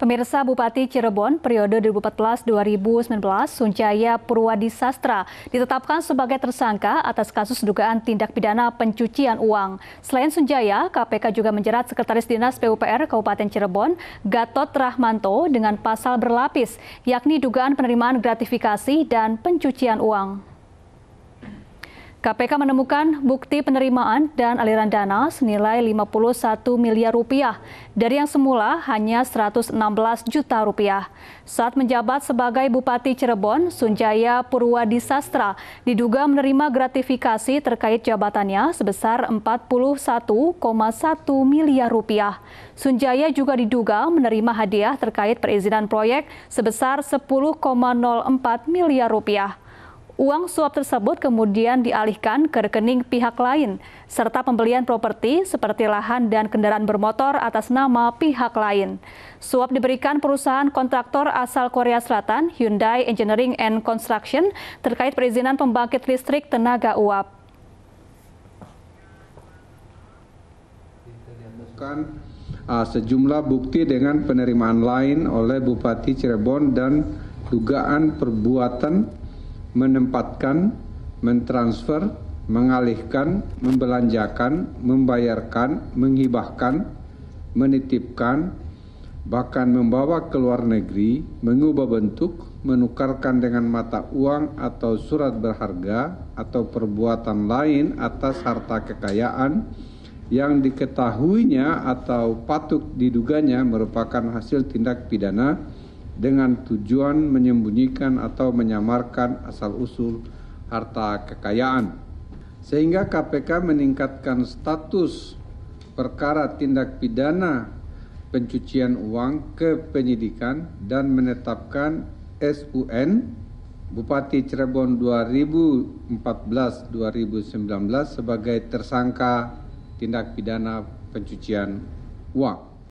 Pemirsa Bupati Cirebon periode 2014-2019 Sunjaya Purwadi Sastra ditetapkan sebagai tersangka atas kasus dugaan tindak pidana pencucian uang. Selain Sunjaya, KPK juga menjerat Sekretaris Dinas PUPR Kabupaten Cirebon, Gatot Rahmanto dengan pasal berlapis, yakni dugaan penerimaan gratifikasi dan pencucian uang. KPK menemukan bukti penerimaan dan aliran dana senilai 51 miliar rupiah dari yang semula hanya 116 juta rupiah. Saat menjabat sebagai Bupati Cirebon, Sunjaya Purwadi Sastra diduga menerima gratifikasi terkait jabatannya sebesar 41,1 miliar rupiah. Sunjaya juga diduga menerima hadiah terkait perizinan proyek sebesar 10,04 miliar rupiah. Uang suap tersebut kemudian dialihkan ke rekening pihak lain, serta pembelian properti seperti lahan dan kendaraan bermotor atas nama pihak lain. Suap diberikan perusahaan kontraktor asal Korea Selatan, Hyundai Engineering and Construction, terkait perizinan pembangkit listrik tenaga uap. Kan, ah, sejumlah bukti dengan penerimaan lain oleh Bupati Cirebon dan dugaan perbuatan menempatkan, mentransfer, mengalihkan, membelanjakan, membayarkan, menghibahkan, menitipkan, bahkan membawa ke luar negeri, mengubah bentuk, menukarkan dengan mata uang atau surat berharga atau perbuatan lain atas harta kekayaan yang diketahuinya atau patut diduganya merupakan hasil tindak pidana dengan tujuan menyembunyikan atau menyamarkan asal-usul harta kekayaan. Sehingga KPK meningkatkan status perkara tindak pidana pencucian uang ke penyidikan dan menetapkan SUN Bupati Cirebon 2014-2019 sebagai tersangka tindak pidana pencucian uang.